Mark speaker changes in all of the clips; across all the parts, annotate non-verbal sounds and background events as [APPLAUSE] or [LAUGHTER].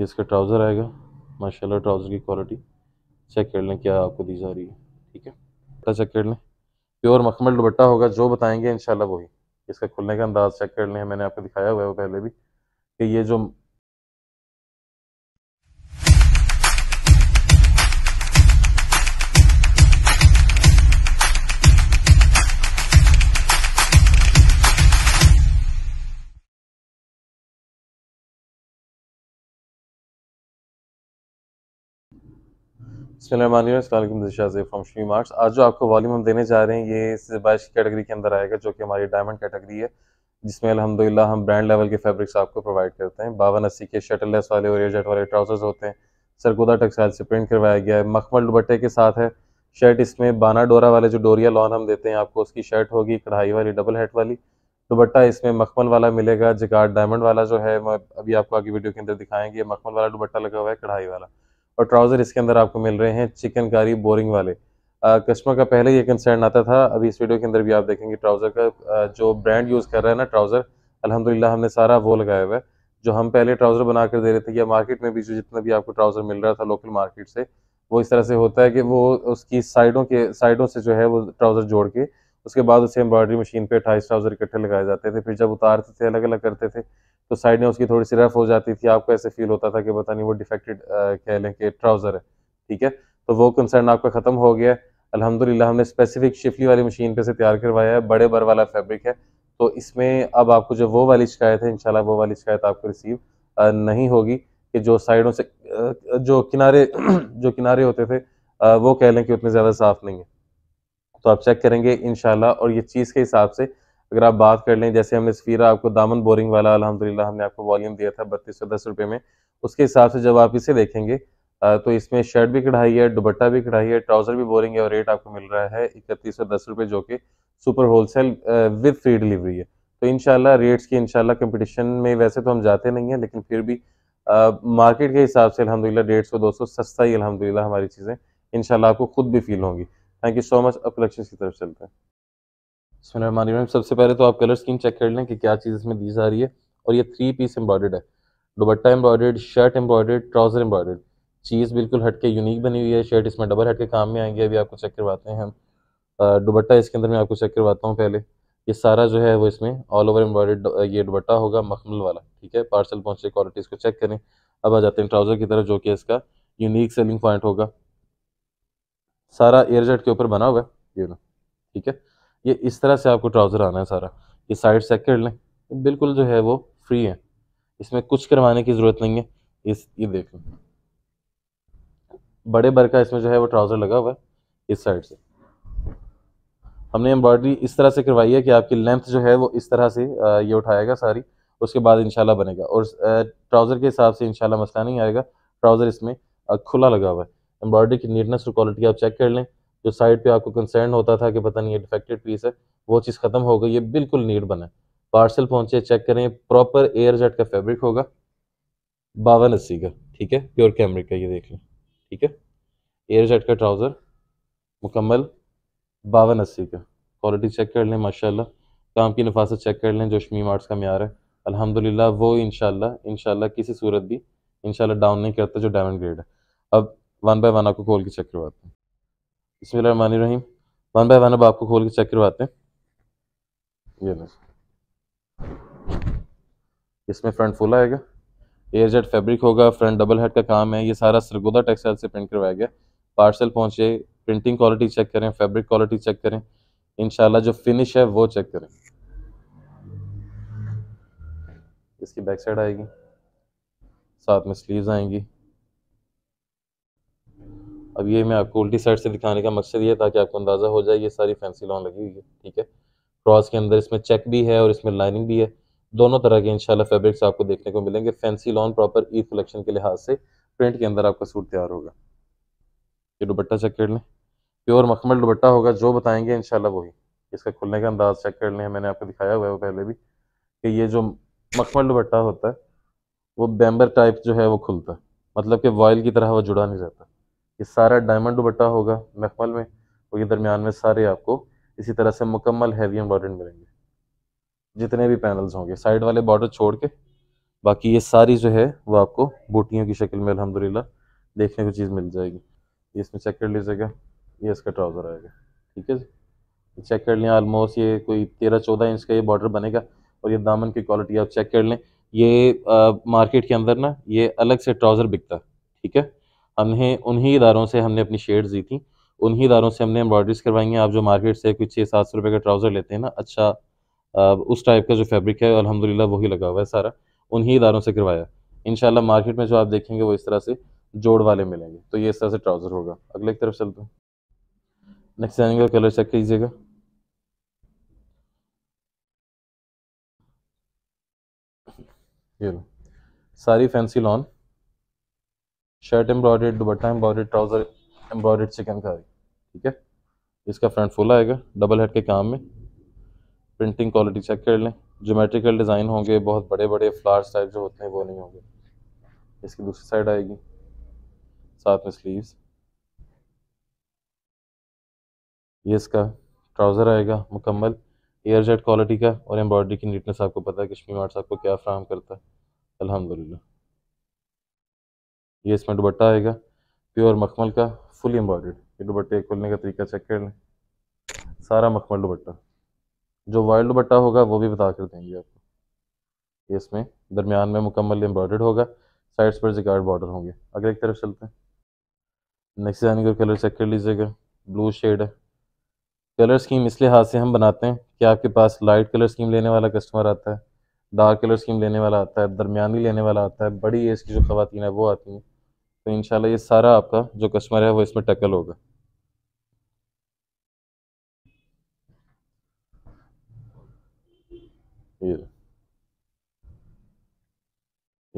Speaker 1: ये इसका ट्राउज़र आएगा माशाल्लाह ट्राउज़र की क्वालिटी चेक कर लें क्या आपको दी जा रही है ठीक है पता चेक कर लें प्योर मखमल दुबट्टा होगा जो बताएंगे इन वही इसका खुलने का अंदाज़ चेक कर लें मैंने आपको दिखाया हुआ है पहले भी कि ये जो फ्रॉम श्री मार्क्स आज जो आपको वॉल्यूम हम देने जा रहे हैं ये सिबाइश की कैटेगरी के अंदर आएगा जो कि हमारी डायमंड कैटेगरी है जिसमें अलहमदिल्ला हम ब्रांड लेवल के फैब्रिक्स आपको प्रोवाइड करते हैं बावन अस्सी के शटल लेस वाले और एयरजेट वाले ट्राउजर्स होते हैं सरगोदा टेक्सटाइल से प्रिंट करवाया गया है मखमल दुबट्टे के साथ है शर्ट इसमें बाना डोरा वाले जो डोरिया लॉन हम देते हैं आपको उसकी शर्ट होगी कढ़ाई वाली डबल हेड वाली दुबट्टा इसमें मखमल वाला मिलेगा जिकार्ड डायमंड वाला जो है अभी आपको आगे वीडियो के अंदर दिखाएंगे मखमल वाला दुबट्टा लगा हुआ है कढ़ाई वाला और ट्राउज़र इसके अंदर आपको मिल रहे हैं चिकनकारी बोरिंग वाले कस्टमर का पहले ये कंसर्न आता था अभी इस वीडियो के अंदर भी आप देखेंगे ट्राउज़र का जो ब्रांड यूज़ कर रहा है ना ट्राउज़र अलहमदिल्ला हमने सारा वो लगाया हुआ है जो हम पहले ट्राउज़र बना कर दे रहे थे या मार्केट में भी जो जितना भी आपको ट्राउज़र मिल रहा था लोकल मार्केट से वो इस तरह से होता है कि वो उसकी साइडों के साइडों से जो है वो ट्राउज़र जोड़ के उसके बाद उसे एम्ब्रॉयडरी मशीन पे अट्ठाईस ट्राउज़र इकट्ठे लगाए जाते थे फिर जब उतारते थे अलग अलग करते थे तो साइड में उसकी थोड़ी सी रफ हो जाती थी आपको ऐसे फील होता था कि पता नहीं वो डिफेक्टेड कह लें कि ट्राउज़र है ठीक है तो वो कंसर्न आपका ख़त्म हो गया है अलहमदिल्ला हमने स्पेसिफिक शिफली वाली मशीन पे से तैयार करवाया है बड़े बर वाला फैब्रिक है तो इसमें अब आपको जो वो वाली शिकायत है इनशाला वो वाली शिकायत आपको रिसीव नहीं होगी कि जो साइडों से जो किनारे [CLEARS THROAT] जो किनारे होते थे वो कह लें कि उतने ज़्यादा साफ़ नहीं है तो आप चेक करेंगे इनशाला और ये चीज़ के हिसाब से अगर आप बात कर लें जैसे हमने स्फीरा आपको दामन बोरिंग वाला अलहमदिल्ला हमने आपको वॉल्यूम दिया था बत्तीस सौ दस रुपये में उसके हिसाब से जब आप इसे देखेंगे तो इसमें शर्ट भी कढ़ाई है दुबट्टा भी कढ़ाई है ट्राउज़र भी बोरिंग है और रेट आपको मिल रहा है इकतीस सौ दस रुपये जो कि super wholesale with free delivery है तो इन रेट्स की इनशाला कम्पटिशन में वैसे तो हम जाते नहीं हैं लेकिन फिर भी मार्केट के हिसाब से अलहमदिल्ला डेढ़ सौ दो सौ सस्ता ही अलहमदिल्ला हमारी चीज़ें इनशाला आपको खुद भी फील होंगी थैंक यू सो मच अब कलेक्शन की तरफ चलते हैं बसमीम सबसे पहले तो आप कलर स्कीम चेक कर लें कि क्या चीज़ इसमें दी जा रही है और ये थ्री पीस एम्ब्रॉयड है दुबट्टा एम्ब्रॉयड शर्ट एम्ब्रॉयड ट्राउज़र एम्ब्रॉयड चीज़ बिल्कुल हटके यूनिक बनी हुई है शर्ट इसमें डबल हटके काम में आएंगे अभी आपको चेक करवाते हैं हम दुबट्टा इसके अंदर मैं आपको चेक करवाता हूँ पहले ये सारा जो है वो इसमें ऑल ओवर एम्ब्रॉयड ये दुबट्टा होगा मखमल वाला ठीक है पार्सल पहुँचे क्वालिटी इसको चेक करें अब आ जाते हैं ट्राउज़र की तरफ जो कि इसका यूनिक सेलिंग पॉइंट होगा सारा एयर जेट के ऊपर बना हुआ है ये ना ठीक है ये इस तरह से आपको ट्राउज़र आना है सारा ये साइड चेक कर लें बिल्कुल जो है वो फ्री है इसमें कुछ करवाने की ज़रूरत नहीं है इस ये देख लें बड़े भर का इसमें जो है वो ट्राउज़र लगा हुआ है इस साइड से हमने एम्ब्रॉयडरी इस तरह से करवाई है कि आपकी लेंथ जो है वो इस तरह से ये उठाएगा सारी उसके बाद इंशाल्लाह बनेगा और ट्राउज़र के हिसाब से इंशाल्लाह मसला नहीं आएगा ट्राउज़र इसमें खुला लगा हुआ है एम्ब्रॉयडरी की नीटनेस और क्वालिटी आप चेक कर लें जो साइड पे आपको कंसर्न होता था कि पता नहीं ये डिफेक्टेड पीस है वो चीज़ ख़त्म हो गई ये बिल्कुल नीट बना है पार्सल पहुंचे चेक करें प्रॉपर एयर जेट का फैब्रिक होगा बावन अस्सी का ठीक है प्योर कैमरे का ये देख लें ठीक है एयर जेट का ट्राउज़र मुकम्मल बावन अस्सी का क्वालिटी चेक कर लें माशाल्लाह काम की नफासत चेक कर लें जो शमी मार्ट्स का मैार है अल्हम्दुलिल्लाह वो इनशाला इनशाला किसी सूरत भी इनशाला डाउन नहीं करता जो डायमंड ग्रेड है अब वन बाय वन आपको खोल के चेक करवाते हैं इसमें रहीम वन बाय वन अब आपको खोल के चेक करवाते हैं ये इसमें फ्रंट फुल आएगा एयर जेट फैब्रिक होगा फ्रंट डबल हेड का काम है ये सारा सरगोदा टेक्सटाइल से प्रिंट करवाया गया पार्सल पहुंचे प्रिंटिंग क्वालिटी चेक करें फैब्रिक क्वालिटी चेक करें इनशाला जो फिनिश है वो चेक करें इसकी बैक साइड आएगी साथ में स्लीव्स आएंगी अब ये मैं आपको उल्टी साइड से दिखाने का मकसद ये ताकि आपको अंदाज़ा हो जाए ये सारी फैंसी लॉन लगी हुई है ठीक है क्रॉस के अंदर इसमें चेक भी है और इसमें लाइनिंग भी है दोनों तरह के इनशाला फेब्रिक्स आपको देखने को मिलेंगे fancy lawn proper Eid collection के लिहाज से प्रिंट के अंदर आपका सूट तैयार होगा ये दुपट्टा चेक कर लें प्योर मखमल दुपट्टा होगा जो बताएंगे इनशाला वही इसका खुलने का अंदाज चेक कर लें मैंने आपको दिखाया हुआ है वो पहले भी कि ये जो मखमल दुपट्टा होता है वो बैम्बर टाइप जो है वो खुलता है मतलब कि वॉयल की तरह वह जुड़ा नहीं रहता ये सारा डायमंड दुपट्टा होगा मखमल में और ये दरमियान में सारे आपको इसी तरह से मुकम्मल हैवी एम्ब्रॉयड मिलेंगे जितने भी पैनल्स होंगे साइड वाले बॉर्डर छोड़ के बाकी ये सारी जो है वो आपको बूटियों की शक्ल में अलहमदिल्ला देखने को चीज़ मिल जाएगी ये इसमें चेक कर लीजिएगा ये इसका ट्राउज़र आएगा ठीक है जी चेक कर लें आलमोस्ट ये कोई तेरह चौदह इंच का ये बॉर्डर बनेगा और ये दामन की क्वालिटी आप चेक कर लें ये आ, मार्केट के अंदर ना ये अलग से ट्राउज़र बिकता है ठीक है हमें उन्हीं इदारों से हमने अपनी शेड्स दी थी उन्हीं इदारों से हमने एम्ब्रॉयडरीज करवाई हैं आप जो मार्केट से कुछ छः सात सौ रुपये का ट्राउज़र लेते हैं ना अच्छा आ, उस टाइप का जो फैब्रिक है अलहमदिल्ला वही लगा हुआ है सारा उन्हीं इदारों से करवाया इन मार्केट में जो आप देखेंगे वो इस तरह से जोड़ वाले मिलेंगे तो ये इस तरह से ट्राउज़र होगा अगले की तरफ चलते हैं नेक्स्ट आएंगे कलर चेक कीजिएगा सारी फैंसी लॉन शर्ट एम्ब्रॉयड दुबट्टा एम्ब्रॉयड ट्राउजर एम्ब्रॉयड चिकनकारी ठीक है इसका फ्रंट फुल आएगा डबल हेड के काम में प्रिंटिंग क्वालिटी चेक कर लें जोमेट्रिकल डिज़ाइन होंगे बहुत बड़े बड़े फ्लावर्स टाइप जो होते हैं वो नहीं होंगे इसकी दूसरी साइड आएगी साथ में स्लीव्स ये इसका ट्राउज़र आएगा मुकम्मल एयर जेट क्वालिटी का और एम्ब्रॉयडरी की नीटनेस आपको पता है कश्मीर मार्ट आपको क्या फ्राहम करता है अलहमदिल्ला ये इसमें दुबट्टा आएगा प्योर मखमल का फुल एम्ब्रॉयड ये दुबट्टे खोलने का तरीका चेक कर लें सारा मखमल दुबट्टा जो वाइल्ड दुबट्टा होगा वो भी बता कर देंगे आपको इसमें दरमियान में मुकम्मल एम्ब्रॉयड होगा साइड्स पर जिकार्ड बॉर्डर होंगे अगले एक तरफ चलते हैं नेक्स्ट जाने का कलर चेक कर लीजिएगा ब्लू शेड है कलर स्कीम इस लिहाज से हम बनाते हैं कि आपके पास लाइट कलर स्कीम लेने वाला कस्टमर आता है डार्क कलर स्कीम लेने वाला आता है दरमियानी लेने वाला आता है बड़ी एज की जो खातन है वो आती हैं तो इनशाला ये सारा आपका जो कस्टमर है वो इसमें टकल होगा ये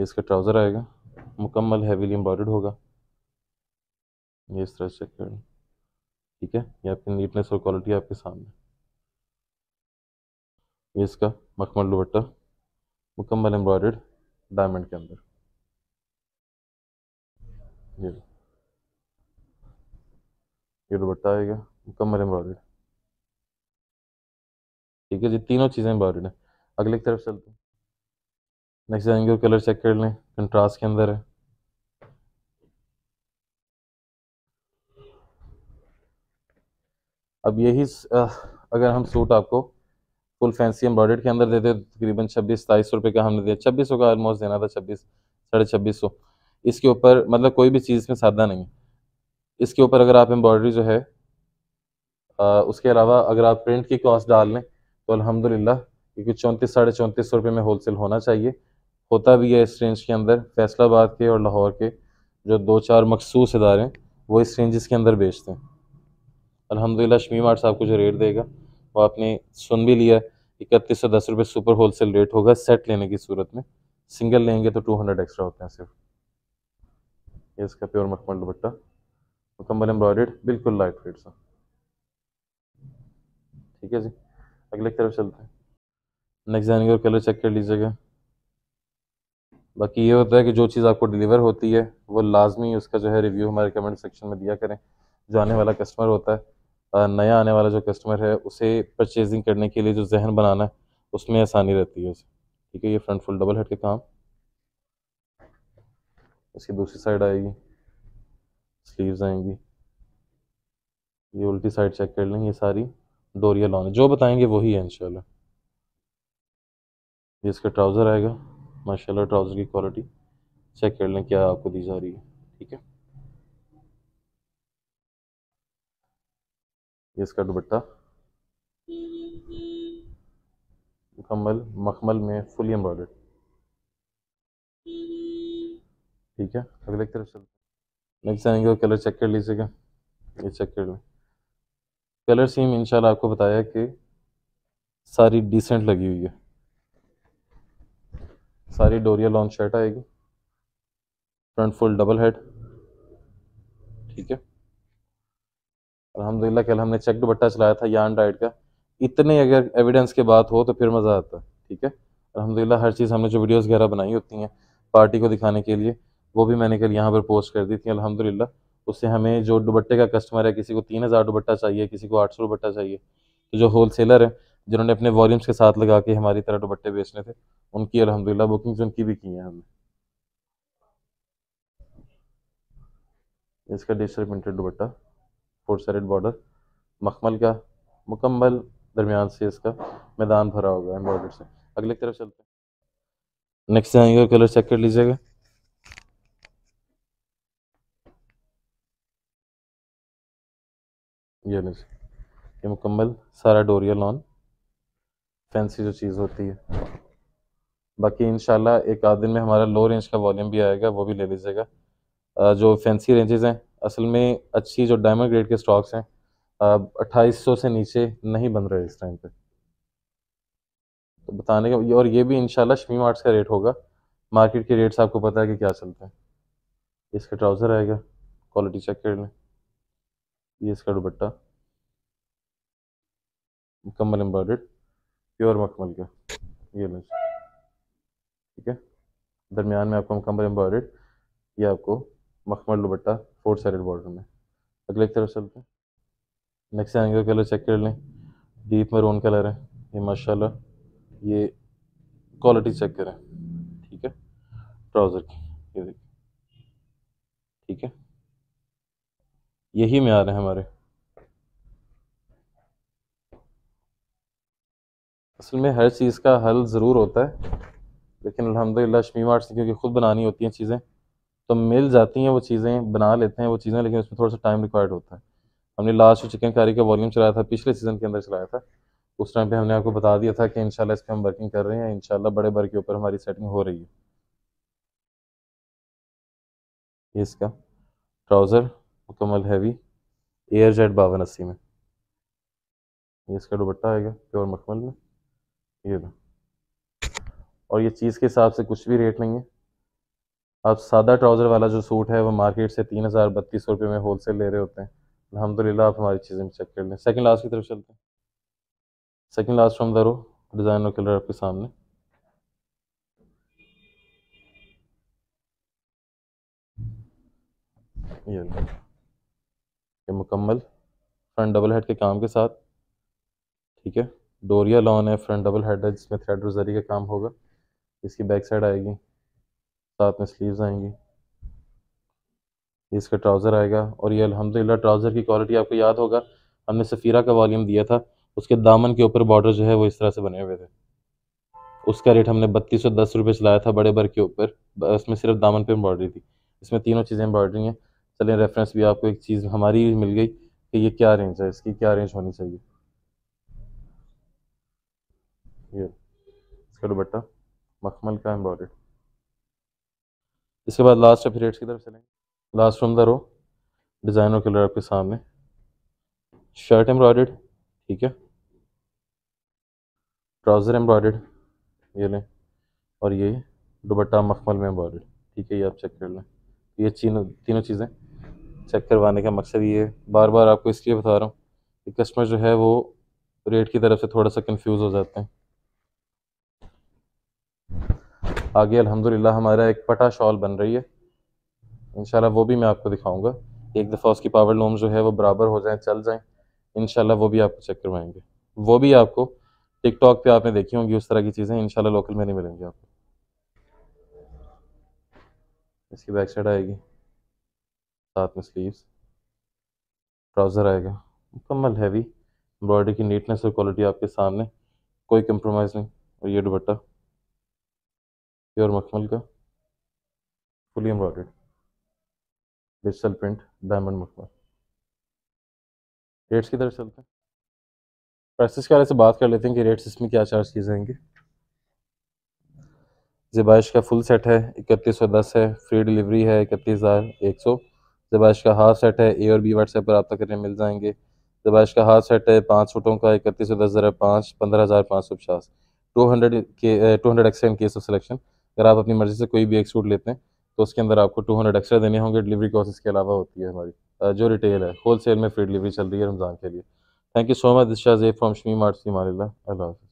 Speaker 1: इसका ट्राउज़र आएगा मुकम्मल हैवीली एम्ब्रॉयड होगा ये इस तरह से ठीक है ये आपकी नीटनेस और क्वालिटी आपके सामने ये इसका मखमल दुबट्टा मुकम्मल एम्ब्रॉयड डायमंड के अंदर ये ये दुपट्टा आएगा कमर एम्ब्रॉयड ठीक है जी तीनों चीज़ें एम्ब्रॉयड हैं अगले की तरफ चलते हैं नेक्स्ट जाएंगे और कलर चेक कर लें कंट्रास्ट के अंदर है अब यही अगर हम सूट आपको फुल फैंसी एम्ब्रॉयडर्ड के अंदर देते तो तकरीबन छब्बीस सताईस सौ रुपये का हमने दिया छब्बीस सौ का ऑलमोस्ट देना था छब्बीस साढ़े छब्बीस सौ इसके ऊपर मतलब कोई भी चीज़ में सादा नहीं है इसके ऊपर अगर आप एम्ब्रॉयडरी जो है आ, उसके अलावा अगर आप प्रिंट की कॉस्ट डाल लें तो अलहमदिल्ला क्योंकि चौंतीस साढ़े चौंतीस सौ रुपये में होलसेल होना चाहिए होता भी है इस रेंज के अंदर फैसलाबाद के और लाहौर के जो दो चार मखसूस इदारे हैं वो इस रेंज के अंदर बेचते हैं अलहमदिल्ला शमीम आर्ट साहब को जो रेट देगा वो आपने सुन भी लिया इकतीस सौ दस रुपये सुपर सेल रेट होगा सेट लेने की सूरत में सिंगल लेंगे तो टू हंड्रेड एक्स्ट्रा होते हैं सिर्फ ये इसका प्योर मखमल दुपट्टा मुकम्मल एम्ब्रॉयड बिल्कुल लाइट वेट सा ठीक है जी अगले की तरफ चलते हैं नेक्स्ट जाने और कलर चेक कर लीजिएगा बाकी ये होता है कि जो चीज़ आपको डिलीवर होती है वो लाजमी उसका जो है रिव्यू हमारे कमेंट सेक्शन में दिया करें जो आने वाला कस्टमर होता है नया आने वाला जो कस्टमर है उसे परचेजिंग करने के लिए जो जहन बनाना है उसमें आसानी रहती है उसे ठीक है ये फ्रंट फुल डबल हेड के काम इसकी दूसरी साइड आएगी स्लीव्स आएंगी ये उल्टी साइड चेक कर लें ये सारी डोरिया लॉन जो बताएंगे वही है इंशाल्लाह ये इसका ट्राउज़र आएगा माशाल्लाह ट्राउज़र की क्वालिटी चेक कर लें क्या आपको दी जा रही है ठीक है ये इसका दुपट्टा मुकम्मल मखमल में फुली एम्ब्रॉयडर्ड ठीक है अगले तरफ चलते नेक्स्ट आएंगे और कलर चेक कर लीजिएगा ये चेक कर लें कलर सेम इंशाल्लाह आपको बताया कि सारी डिसेंट लगी हुई है सारी डोरिया लॉन्ग शर्ट आएगी फ्रंट फुल डबल हेड ठीक है अलहमदिल्ला कल हमने चेक दुपट्टा चलाया था यान डाइट का इतने अगर एविडेंस के बाद हो तो फिर मज़ा आता है ठीक है अलहमदिल्ला हर चीज़ हमने जो वीडियोस वगैरह बनाई होती हैं पार्टी को दिखाने के लिए वो भी मैंने कल यहाँ पर पोस्ट कर दी थी अलहमदिल्ला उससे हमें जो दुबट्टे का कस्टमर है किसी को तीन हज़ार दुबट्टा चाहिए किसी को आठ सौ दुबट्टा चाहिए तो जो होल सेलर है जिन्होंने अपने वॉल्यूम्स के साथ लगा के हमारी तरह दुबट्टे बेचने थे उनकी अलहमदिल्ला बुकिंग उनकी भी की है हमने इसका digital printed dupatta four side border मखमल का मुकम्मल दरमियान से इसका मैदान भरा होगा एम्ब्रॉयडर से अगले तरफ चलते हैं नेक्स्ट आएंगे कलर चेक कर लीजिएगा ये लीजिए ये मुकम्मल सारा डोरिया लॉन फैंसी जो चीज़ होती है बाकी इन एक आध दिन में हमारा लो रेंज का वॉल्यूम भी आएगा वो भी ले लीजिएगा जो फैंसी रेंजेज़ हैं असल में अच्छी जो डायमंड ग्रेड के स्टॉक्स हैं अट्ठाईस सौ से नीचे नहीं बन रहे इस टाइम पर तो बताने का और ये भी इनशाला शमी मार्ट्स का रेट होगा मार्केट के रेट्स आपको पता है कि क्या चलते हैं इसका ट्राउज़र आएगा क्वालिटी चेक कर लें ये इसका दुपट्टा मुकम्मल एम्ब्रॉयड प्योर मखमल का ये लें ठीक है दरमियान में आपको मुकम्मल एम्ब्रॉयड ये आपको मखमल दुपट्टा फोर साइड बॉर्डर में अगले एक तरफ चलते हैं नेक्स्ट एंगल कलर चेक कर लें डीप मरून कलर है ये माशाल्लाह ये क्वालिटी चेक करें ठीक है ट्राउज़र की ये देखिए ठीक है यही में आ रहे हैं हमारे असल में हर चीज़ का हल ज़रूर होता है लेकिन अलहमदिल्ला शमी मार्ट से क्योंकि ख़ुद बनानी होती हैं चीज़ें तो मिल जाती हैं वो चीज़ें बना लेते हैं वो चीज़ें लेकिन उसमें थोड़ा सा टाइम रिक्वायर्ड होता है हमने लास्ट चिकन कारी का वॉल्यूम चलाया था पिछले सीज़न के अंदर चलाया था उस टाइम पे हमने आपको बता दिया था कि इंशाल्लाह इस पर हम वर्किंग कर रहे हैं इंशाल्लाह बड़े बर के ऊपर हमारी सेटिंग हो रही है इसका ट्राउज़र मुकम्मल हैवी एयर जेट बावन अस्सी में ये इसका दुबट्टा आएगा प्योर मखमल में ये दो और ये चीज़ के हिसाब से कुछ भी रेट नहीं है आप सादा ट्राउज़र वाला जो सूट है वो मार्केट से तीन हज़ार बत्तीस सौ रुपये में होल सेल ले रहे होते हैं अलहमदिल्ला आप हमारी चीज़ें चेक कर लें सेकेंड लास्ट की तरफ चलते हैं सेकेंड लास्ट फ्रॉम दरो डिज़ाइन और कलर आपके सामने ये के मुकम्मल फ्रंट डबल हेड के काम के साथ ठीक है डोरिया लॉन है फ्रंट डबल हेड है जिसमें थ्रेड रोजरी का काम होगा इसकी बैक साइड आएगी साथ में स्लीव्स आएंगी इसका ट्राउज़र आएगा और ये अलहमदिल्ला ट्राउज़र की क्वालिटी आपको याद होगा हमने सफ़ीरा का वॉल्यूम दिया था उसके दामन के ऊपर बॉर्डर जो है वो इस तरह से बने हुए थे उसका रेट हमने बत्तीस सौ दस रुपये चलाया था बड़े भर के ऊपर उसमें सिर्फ दामन पे एम्ब्रॉयडरी थी इसमें तीनों चीज़ें एम्ब्रॉयडरी हैं चलें रेफरेंस भी आपको एक चीज़ हमारी मिल गई कि ये क्या रेंज है इसकी क्या रेंज होनी चाहिए ये इसका दुपट्टा मखमल का एम्ब्रॉयड इसके बाद लास्ट अपीरेट्स की तरफ चलेंगे last from the row designer colour आपके सामने शर्ट एम्ब्रॉयड ठीक है ट्राउज़र एम्ब्रॉयड ये लें और ये दुपट्टा मखमल में एम्ब्रॉयड ठीक है ये आप चेक कर लें ये तीनों तीनों चीज़ें चेक करवाने का मकसद ये है बार बार आपको इसलिए बता रहा हूँ कि कस्टमर जो है वो रेट की तरफ से थोड़ा सा कंफ्यूज हो जाते हैं आगे अल्हम्दुलिल्लाह हमारा एक पटा शॉल बन रही है इनशाला वो भी मैं आपको दिखाऊंगा एक दफ़ा उसकी पावर लूम जो है वो बराबर हो जाए चल जाए इनशाला वो भी आपको चेक करवाएंगे वो भी आपको टिकटॉक पे आपने देखी होंगी उस तरह की चीज़ें इनशाला लोकल में नहीं मिलेंगी आपको इसकी बैक साइड आएगी साथ में स्लीव्स ट्राउज़र आएगा मुकम्मल हैवी एम्ब्रॉयडरी की नीटनेस और क्वालिटी आपके सामने कोई कम्प्रोमाइज़ नहीं और ये दुपट्टा प्योर मखमल का fully embroidered digital print diamond मखमल रेट्स की तरफ चलते हैं प्राइसेस के बारे से बात कर लेते हैं कि रेट्स इसमें क्या चार्ज किए जाएंगे ज़बाइश का फुल सेट है इकतीस सौ दस है फ्री डिलीवरी है इकतीस हज़ार एक सौ जबाइश का हाफ सेट है ए और बी व्हाट्सएप पर रब्ता करने मिल जाएंगे जबाइश का हाफ सेट है पाँच सूटों का इकतीस सौ दस हज़ार पाँच पंद्रह हज़ार पाँच सौ पचास टू हंड्रेड के two hundred extra in case of selection अगर आप अपनी मर्ज़ी से कोई भी एक सूट लेते हैं तो उसके अंदर आपको टू हंड्रेड एक्स्ट्रा देने होंगे डिलीवरी कॉस्ट इसके अलावा होती है हमारी जो रिटेल है होल सेल में फ्री डिलीवरी चल रही है रमज़ान के लिए thank you so much Disha Zeb from Shami mart मारिल्ला अल्लाह हाफ़